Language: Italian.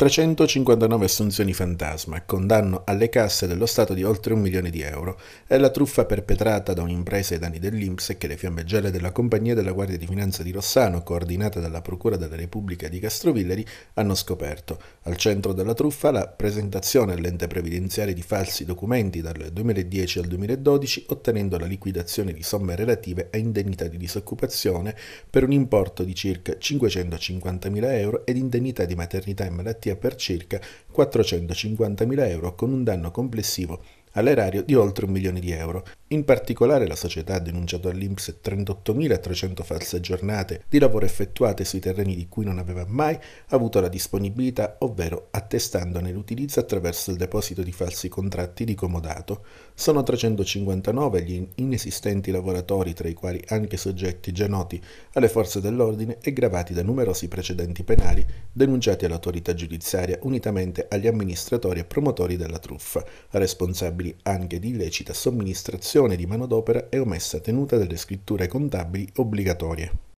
359 assunzioni fantasma, condanno alle casse dello Stato di oltre un milione di euro, È la truffa perpetrata da un'impresa ai danni dell'Inps e che le fiamme gialle della compagnia della Guardia di Finanza di Rossano, coordinata dalla Procura della Repubblica di Castrovilleri, hanno scoperto. Al centro della truffa la presentazione all'ente previdenziale di falsi documenti dal 2010 al 2012, ottenendo la liquidazione di somme relative a indennità di disoccupazione per un importo di circa 550.000 euro ed indennità di maternità e malattia Turchia per circa 450.000 euro con un danno complessivo all'erario di oltre un milione di euro, in particolare la società ha denunciato all'Inps 38.300 false giornate di lavoro effettuate sui terreni di cui non aveva mai avuto la disponibilità, ovvero attestandone l'utilizzo attraverso il deposito di falsi contratti di comodato. Sono 359 gli inesistenti lavoratori, tra i quali anche soggetti già noti alle forze dell'ordine e gravati da numerosi precedenti penali denunciati all'autorità giudiziaria unitamente agli amministratori e promotori della truffa, responsabili anche di illecita somministrazione l'assunzione di manodopera è omessa tenuta delle scritture contabili obbligatorie.